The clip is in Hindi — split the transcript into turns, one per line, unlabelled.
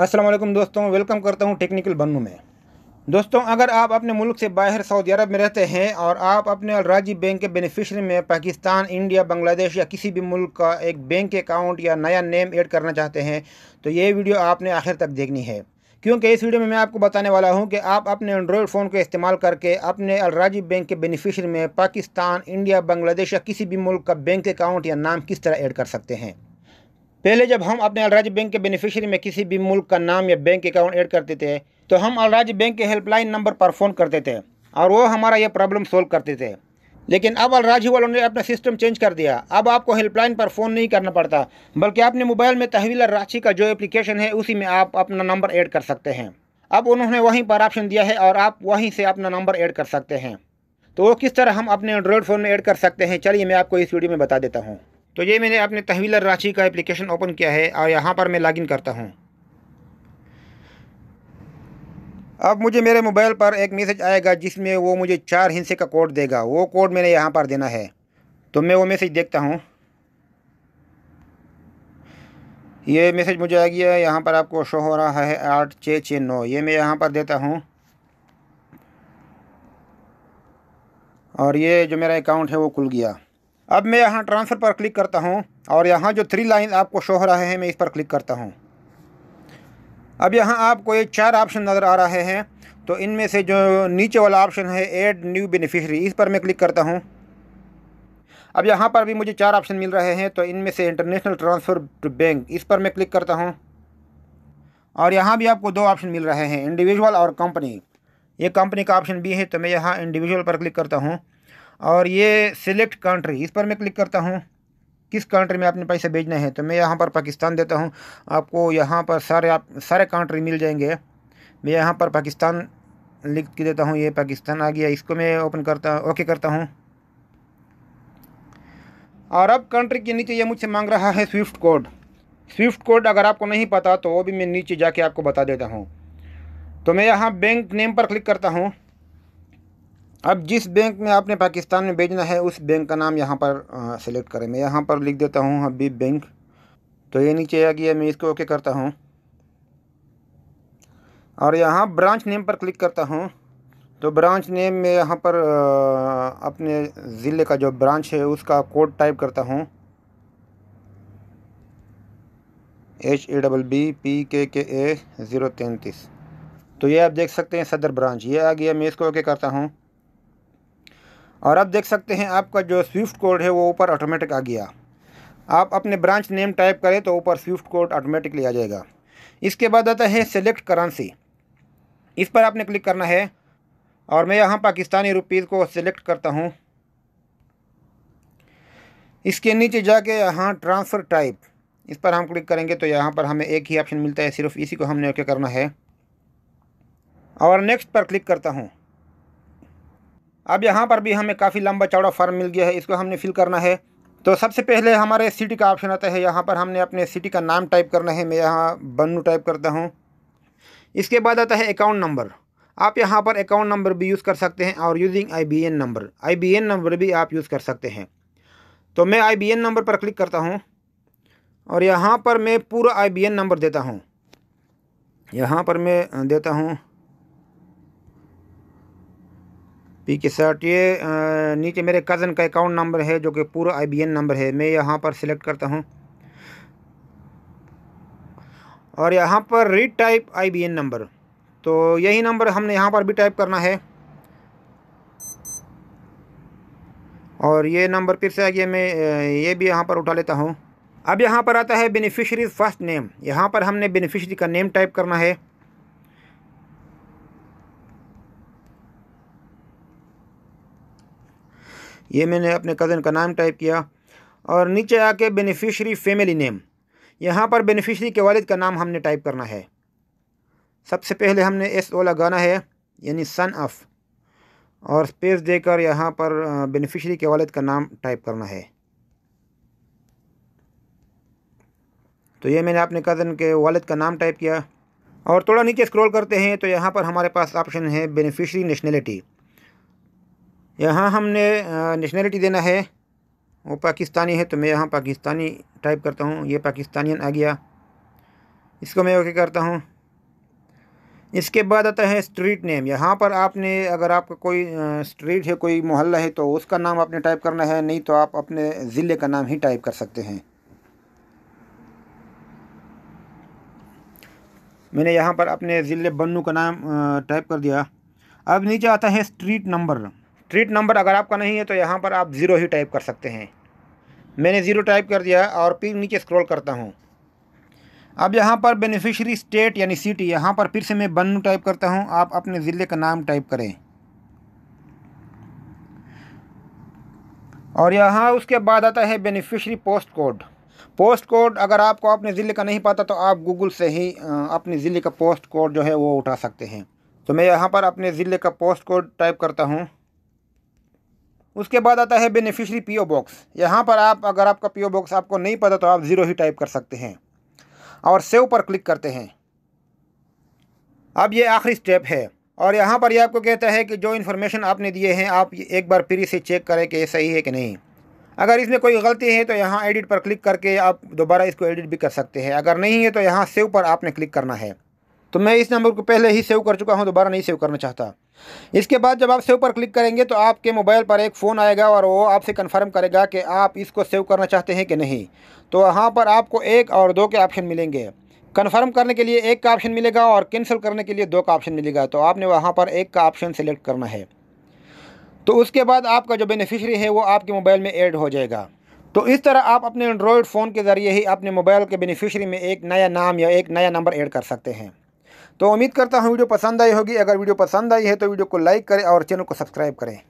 वालेकुम दोस्तों वेलकम करता हूँ टेक्निकल बनू में दोस्तों अगर आप अपने मुल्क से बाहर सऊदी अरब में रहते हैं और आप अपने अलराजी बैंक के बेनिफिशरी में पाकिस्तान इंडिया बांग्लादेश या किसी भी मुल्क का एक बैंक अकाउंट या नया नेम ऐड करना चाहते हैं तो ये वीडियो आपने आखिर तक देखनी है क्योंकि इस वीडियो में मैं आपको बताने वाला हूं कि आप अपने एंड्रॉयड फ़ोन का इस्तेमाल करके अपने अलराजी बैंक के बेनिफिशियरी में पाकिस्तान इंडिया बांग्लादेश या किसी भी मुल्क का बैंक अकाउंट या नाम किस तरह ऐड कर सकते हैं पहले जब हम अपने अलराज्य बैंक के बेनिफिशियरी में किसी भी मुल्क का नाम या बैंक अकाउंट ऐड करते थे तो हम अलराज्य बैंक के हेल्पलाइन नंबर पर फ़ोन करते थे और वो हमारा ये प्रॉब्लम सोल्व करते थे लेकिन अब अलराज्य वालों ने अपना सिस्टम चेंज कर दिया अब आपको हेल्पलाइन पर फ़ोन नहीं करना पड़ता बल्कि आपने मोबाइल में तहवील राशि का जो एप्लीकेशन है उसी में आप अपना नंबर ऐड कर सकते हैं अब उन्होंने वहीं पर ऑप्शन दिया है और आप वहीं से अपना नंबर ऐड कर सकते हैं तो वो किस तरह हम अपने एंड्रॉयड फ़ोन में ऐड कर सकते हैं चलिए मैं आपको इस वीडियो में बता देता हूँ तो ये मैंने अपने तहवीलर रांची का एप्लीकेशन ओपन किया है और यहाँ पर मैं लॉगिन करता हूँ अब मुझे मेरे मोबाइल पर एक मैसेज आएगा जिसमें वो मुझे चार हिंसे का कोड देगा वो कोड मैंने यहाँ पर देना है तो मैं वो मैसेज देखता हूँ ये मैसेज मुझे आ गया है यहाँ पर आपको शो हो रहा है आठ छः छः नौ ये मैं यहाँ पर देता हूँ और ये जो मेरा अकाउंट है वो खुल गया अब मैं यहाँ ट्रांसफ़र पर क्लिक करता हूँ और यहाँ जो थ्री लाइन आपको शो हो रहे हैं मैं इस पर क्लिक करता हूँ अब यहाँ आपको ये चार ऑप्शन नज़र आ रहे हैं तो इनमें से जो नीचे वाला ऑप्शन है एड न्यू बेनिफिशरी इस पर मैं क्लिक करता हूँ अब यहाँ पर भी मुझे चार ऑप्शन मिल रहे हैं तो इनमें से इंटरनेशनल ट्रांसफ़र टू बैंक इस पर मैं क्लिक करता हूँ और यहाँ भी आपको दो ऑप्शन मिल रहे हैं इंडिविजुअल और कंपनी ये कंपनी का ऑप्शन भी है तो मैं यहाँ इंडिविजुअल पर क्लिक करता हूँ और ये सिलेक्ट कंट्री इस पर मैं क्लिक करता हूँ किस कंट्री में आपने पैसे भेजना है तो मैं यहाँ पर पाकिस्तान देता हूँ आपको यहाँ पर सारे आप सारे कंट्री मिल जाएंगे मैं यहाँ पर पाकिस्तान लिख के देता हूँ ये पाकिस्तान आ गया इसको मैं ओपन करता ओके करता हूँ और अब कंट्री के नीचे ये मुझसे मांग रहा है स्विफ्ट कोड स्विफ्ट कोड अगर आपको नहीं पता तो वो भी मैं नीचे जाके आपको बता देता हूँ तो मैं यहाँ बैंक नेम पर क्लिक करता हूँ अब जिस बैंक में आपने पाकिस्तान में भेजना है उस बैंक का नाम यहाँ पर सेलेक्ट करें मैं यहाँ पर लिख देता हूँ हबीब बैंक तो ये नीचे आ गया मैं इसको ओके करता हूँ और यहाँ ब्रांच नेम पर क्लिक करता हूँ तो ब्रांच नेम में यहाँ पर अपने ज़िले का जो ब्रांच है उसका कोड टाइप करता हूँ H A double B P K K A zero तैंतीस तो ये आप देख सकते हैं सदर ब्रांच ये आ गया मैं इसको ओके करता हूँ और अब देख सकते हैं आपका जो स्विफ्ट कोड है वो ऊपर ऑटोमेटिक आ गया आप अपने ब्रांच नेम टाइप करें तो ऊपर स्विफ्ट कोड ऑटोमेटिकली आ जाएगा इसके बाद आता है सेलेक्ट करेंसी इस पर आपने क्लिक करना है और मैं यहाँ पाकिस्तानी रुपीज़ को सिलेक्ट करता हूँ इसके नीचे जाके यहाँ ट्रांसफ़र टाइप इस पर हम क्लिक करेंगे तो यहाँ पर हमें एक ही ऑप्शन मिलता है सिर्फ इसी को हमने ओके करना है और नेक्स्ट पर क्लिक करता हूँ अब यहाँ पर भी हमें काफ़ी लंबा चौड़ा फॉर्म मिल गया है इसको हमने फिल करना है तो सबसे पहले हमारे सिटी का ऑप्शन आता है यहाँ पर हमने अपने सिटी का नाम टाइप करना है मैं यहाँ बन्नू टाइप करता हूँ इसके बाद आता है अकाउंट नंबर आप यहाँ पर अकाउंट नंबर भी यूज़ कर सकते हैं और using I number I number भी आप यूज़ कर सकते हैं तो मैं आई नंबर पर क्लिक करता हूँ और यहाँ पर मैं पूरा आई नंबर देता हूँ यहाँ पर मैं देता हूँ पी के साथ ये नीचे मेरे कज़न का अकाउंट नंबर है जो कि पूरा आईबीएन नंबर है मैं यहाँ पर सिलेक्ट करता हूँ और यहाँ पर री टाइप आई नंबर तो यही नंबर हमने यहाँ पर भी टाइप करना है और ये नंबर फिर से आ गया मैं ये भी यहाँ पर उठा लेता हूँ अब यहाँ पर आता है बेनिफिशरी फर्स्ट नेम यहाँ पर हमने बेनिफिशरी का नेम टाइप करना है ये मैंने अपने कज़न का नाम टाइप किया और नीचे आके बेनिफिशरी फैमिली नेम यहाँ पर बेनिफिशरी के वालिद का नाम हमने टाइप करना है सबसे पहले हमने एस ओ लगाना है यानी सन ऑफ और स्पेस देकर यहाँ पर बेनिफिशरी के वालिद का नाम टाइप करना है तो ये मैंने अपने कज़न के वालिद का नाम टाइप किया और थोड़ा नीचे स्क्रॉल करते हैं तो यहाँ पर हमारे पास ऑप्शन है बेनिफिशरी नेशनलिटी यहाँ हमने नेशनलिटी देना है वो पाकिस्तानी है तो मैं यहाँ पाकिस्तानी टाइप करता हूँ ये पाकिस्तानियन आ गया इसको मैं ओके करता हूँ इसके बाद आता है स्ट्रीट नेम यहाँ पर आपने अगर आपका कोई स्ट्रीट है कोई मोहल्ला है तो उसका नाम आपने टाइप करना है नहीं तो आप अपने ज़िले का नाम ही टाइप कर सकते हैं मैंने यहाँ पर अपने ज़िले बन्नू का नाम टाइप कर दिया अब नीचे आता है स्ट्रीट नंबर स्ट्रीट नंबर अगर आपका नहीं है तो यहाँ पर आप ज़ीरो ही टाइप कर सकते हैं मैंने ज़ीरो टाइप कर दिया और फिर नीचे स्क्रॉल करता हूँ अब यहाँ पर बेनिफिशरी स्टेट यानी सिटी यहाँ पर फिर से मैं बन्नू टाइप करता हूँ आप अपने ज़िले का नाम टाइप करें और यहाँ उसके बाद आता है beneficiary post code post code अगर आपको अपने ज़िले का नहीं पता तो आप गूगल से ही अपने ज़िले का पोस्ट कोड जो है वो उठा सकते हैं तो मैं यहाँ पर अपने ज़िले का पोस्ट कोड टाइप करता हूँ उसके बाद आता है बेनिफिशरी पीओ बॉक्स यहाँ पर आप अगर आपका पीओ बॉक्स आपको नहीं पता तो आप ज़ीरो ही टाइप कर सकते हैं और सेव पर क्लिक करते हैं अब ये आखिरी स्टेप है और यहाँ पर ये आपको कहता है कि जो इन्फॉर्मेशन आपने दिए हैं आप एक बार फिर इसे चेक करें कि सही है कि नहीं अगर इसमें कोई गलती है तो यहाँ एडिट पर क्लिक करके आप दोबारा इसको एडिट भी कर सकते हैं अगर नहीं है तो यहाँ सेव पर आपने क्लिक करना है तो मैं इस नंबर को पहले ही सेव कर चुका हूँ दोबारा नहीं सेव करना चाहता इसके बाद जब आप सेव पर क्लिक करेंगे तो आपके मोबाइल पर एक फ़ोन आएगा और वो आपसे कंफर्म करेगा कि आप इसको सेव करना चाहते हैं कि नहीं तो वहाँ पर आपको एक और दो के ऑप्शन मिलेंगे कन्फर्म करने के लिए एक का ऑप्शन मिलेगा और कैंसिल करने के लिए दो का ऑप्शन मिलेगा तो आपने वहाँ पर एक का ऑप्शन सेलेक्ट करना है तो उसके बाद आपका जो बेनिफिशरी है वो आपके मोबाइल में ऐड हो जाएगा तो इस तरह आप अपने एंड्रॉयड फ़ोन के ज़रिए ही अपने मोबाइल के बेनिफिशरी में एक नया नाम या एक नया नंबर ऐड कर सकते हैं तो उम्मीद करता हूँ वीडियो पसंद आई होगी अगर वीडियो पसंद आई है तो वीडियो को लाइक करें और चैनल को सब्सक्राइब करें